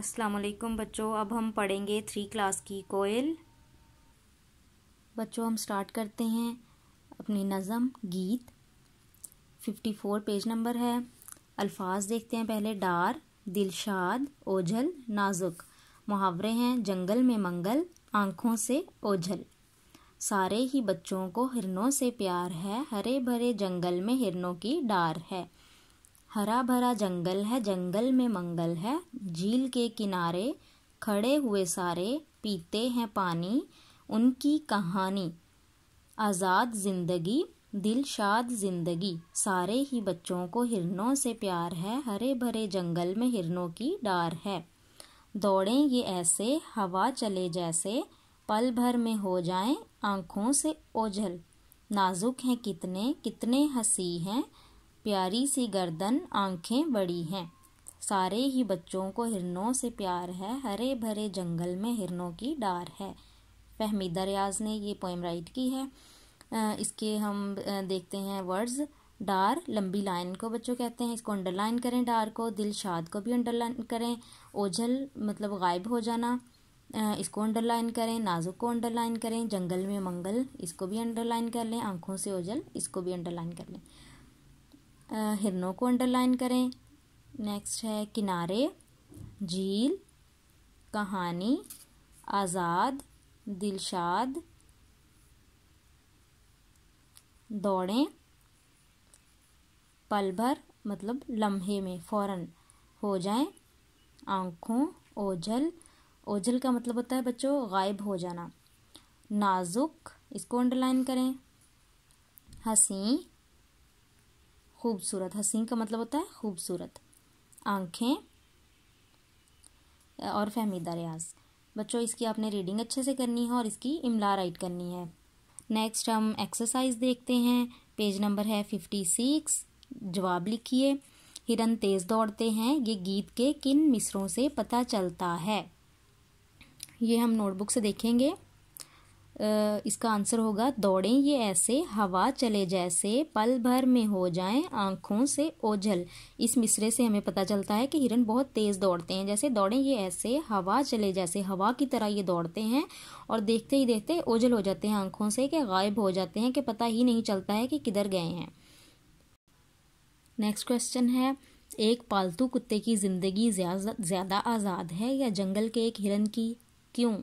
अस्सलाम बच्चों अब हम पढ़ेंगे थ्री क्लास की कोयल बच्चों हम स्टार्ट करते हैं अपनी नज़म गीत फिफ्टी फोर पेज नंबर है अल्फाज देखते हैं पहले डार दिलशाद ओझल नाजुक मुहावरे हैं जंगल में मंगल आँखों से ओझल सारे ही बच्चों को हिरनों से प्यार है हरे भरे जंगल में हिरनों की डार है हरा भरा जंगल है जंगल में मंगल है झील के किनारे खड़े हुए सारे पीते हैं पानी उनकी कहानी आज़ाद ज़िंदगी दिल शाद ज़िंदगी सारे ही बच्चों को हिरनों से प्यार है हरे भरे जंगल में हिरनों की डार है दौड़ें ये ऐसे हवा चले जैसे पल भर में हो जाएं आँखों से ओझल नाजुक हैं कितने कितने हसी हैं प्यारी सी गर्दन आंखें बड़ी हैं सारे ही बच्चों को हिरनों से प्यार है हरे भरे जंगल में हिरनों की डार है फहमीदा रियाज ने ये पोएम राइट की है इसके हम देखते हैं वर्ड्स डार लंबी लाइन को बच्चों कहते हैं इसको अंडरलाइन करें डार को दिल शाद को भी अंडरलाइन करें ओझल मतलब गायब हो जाना इसको अंडरलाइन करें नाजुक को अंडरलाइन करें जंगल में मंगल इसको भी अंडरलाइन कर लें आंखों से ओझल इसको भी अंडरलाइन कर लें हिरनों को अंडरलाइन करें नेक्स्ट है किनारे झील कहानी आज़ाद दिलशाद दौड़ें पल भर मतलब लम्हे में फौरन हो जाएं आँखों ओझल ओझल का मतलब होता है बच्चों गायब हो जाना नाजुक इसको अंडरलाइन करें हसी खूबसूरत हसीन का मतलब होता है खूबसूरत आँखें और फहमीदा रियाज बच्चों इसकी आपने रीडिंग अच्छे से करनी है और इसकी इमला राइट करनी है नेक्स्ट हम एक्सरसाइज देखते हैं पेज नंबर है फिफ्टी सिक्स जवाब लिखिए हिरन तेज दौड़ते हैं ये गीत के किन मिसरों से पता चलता है ये हम नोटबुक से देखेंगे इसका आंसर होगा दौड़ें ये ऐसे हवा चले जैसे पल भर में हो जाएं आँखों से ओझल इस मिसरे से हमें पता चलता है कि हिरन बहुत तेज़ दौड़ते हैं जैसे दौड़ें ये ऐसे हवा चले जैसे हवा की तरह ये दौड़ते हैं और देखते ही देखते ओझल हो जाते हैं आँखों से कि गायब हो जाते हैं कि पता ही नहीं चलता है कि किधर गए हैं नेक्स्ट क्वेश्चन है एक पालतू कुत्ते की ज़िंदगी ज़्यादा आज़ाद है या जंगल के एक हिरन की क्यों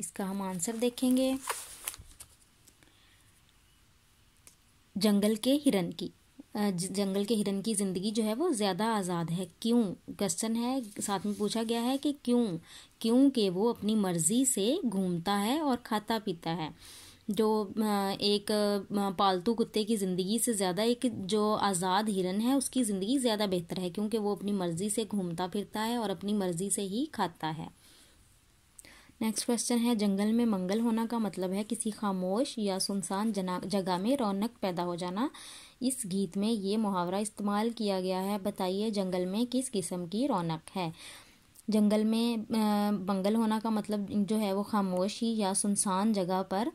इसका हम आंसर देखेंगे जंगल के हिरन की जंगल के हिरन की ज़िंदगी जो है वो ज़्यादा आज़ाद है क्यों क्वेश्चन है साथ में पूछा गया है कि क्यों क्योंकि वो अपनी मर्ज़ी से घूमता है और खाता पीता है जो एक पालतू कुत्ते की ज़िंदगी से ज़्यादा एक जो आज़ाद हिरन है उसकी ज़िंदगी ज़्यादा बेहतर है क्योंकि वो अपनी मर्ज़ी से घूमता फिरता है और अपनी मर्ज़ी से ही खाता है नेक्स्ट क्वेश्चन है जंगल में मंगल होना का मतलब है किसी खामोश या सुनसान जना जगह में रौनक पैदा हो जाना इस गीत में ये मुहावरा इस्तेमाल किया गया है बताइए जंगल में किस किस्म की रौनक है जंगल में मंगल होना का मतलब जो है वो खामोशी या सुनसान जगह पर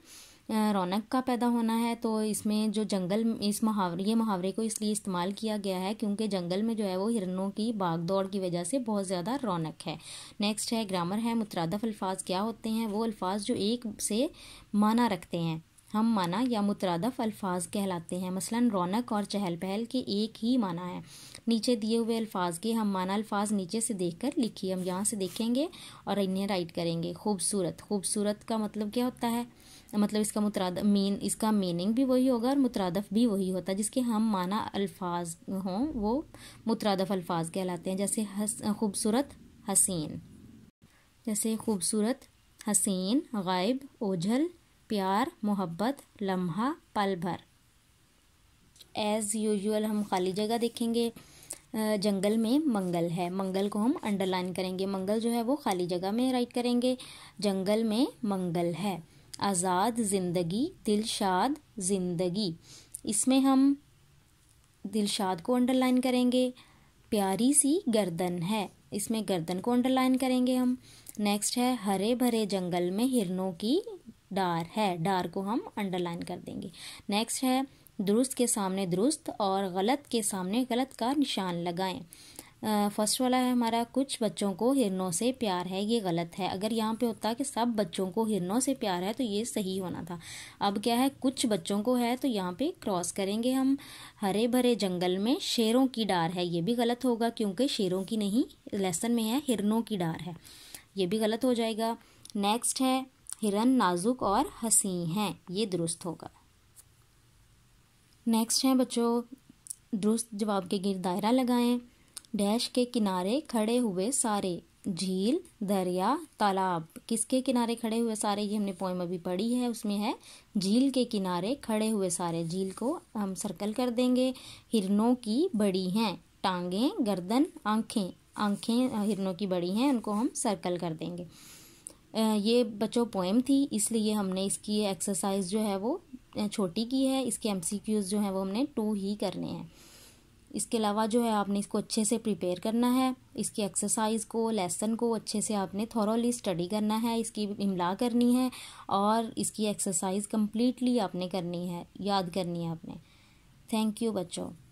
रौनक का पैदा होना है तो इसमें जो जंगल इस मुहावरे ये मुहावरे को इसलिए इस्तेमाल किया गया है क्योंकि जंगल में जो है वो हिरनों की भाग दौड़ की वजह से बहुत ज़्यादा रौनक है नेक्स्ट है ग्रामर है मुतरदफ़ अल्फाज क्या होते हैं वो अल्फाज जो एक से माना रखते हैं हम माना या मुतरदफ अल्फाज कहलाते हैं मसलन रौनक और चहल पहल के एक ही माना है नीचे दिए हुए अल्फाज के हम माना अल्फाज नीचे से देख कर लिखिए हम यहाँ से देखेंगे और इन्हें राइट करेंगे खूबसूरत खूबसूरत का मतलब क्या होता है मतलब इसका मुतरद मीन इसका मीनिंग भी वही होगा और मुतरदफ भी वही होता है जिसके हम माना अल्फाज हों वो मुतरदफ अल्फाज कहलाते हैं जैसे हस खूबसूरत हसीन जैसे खूबसूरत हसीन गायब ओझल प्यार मोहब्बत लम्हा पल भर एज़ यूजुअल हम खाली जगह देखेंगे जंगल में मंगल है मंगल को हम अंडरलाइन करेंगे मंगल जो है वो खाली जगह में राइट करेंगे जंगल में मंगल है आज़ाद ज़िंदगी दिलशाद ज़िंदगी इसमें हम दिलशाद को अंडरलाइन करेंगे प्यारी सी गर्दन है इसमें गर्दन को अंडरलाइन करेंगे हम नेक्स्ट है हरे भरे जंगल में हिरनों की डार है डार को हम अंडरलाइन कर देंगे नेक्स्ट है दुरुस्त के सामने दुरुस्त और गलत के सामने गलत का निशान लगाएं फर्स्ट वाला है हमारा कुछ बच्चों को हिरनों से प्यार है ये गलत है अगर यहाँ पे होता कि सब बच्चों को हिरनों से प्यार है तो ये सही होना था अब क्या है कुछ बच्चों को है तो यहाँ पे क्रॉस करेंगे हम हरे भरे जंगल में शेरों की डार है ये भी गलत होगा क्योंकि शेरों की नहीं लेसन में है हिरनों की डार है ये भी गलत हो जाएगा नेक्स्ट है हिरन नाजुक और हसी हैं ये दुरुस्त होगा नेक्स्ट है बच्चों दुरुस्त जवाब के गिर दायरा लगाएं डैश के किनारे खड़े हुए सारे झील दरिया तालाब किसके किनारे खड़े हुए सारे ये हमने पोइम अभी पढ़ी है उसमें है झील के किनारे खड़े हुए सारे झील को हम सर्कल कर देंगे हिरनों की बड़ी हैं टांगें गर्दन आंखें आंखें हिरनों की बड़ी हैं उनको हम सर्कल कर देंगे ये बच्चों पोएम थी इसलिए हमने इसकी एक्सरसाइज जो है वो छोटी की है इसके एम जो हैं वो हमने टू ही करने हैं इसके अलावा जो है आपने इसको अच्छे से प्रिपेयर करना है इसकी एक्सरसाइज को लेसन को अच्छे से आपने थॉरली स्टडी करना है इसकी इमला करनी है और इसकी एक्सरसाइज कम्प्लीटली आपने करनी है याद करनी है आपने थैंक यू बच्चों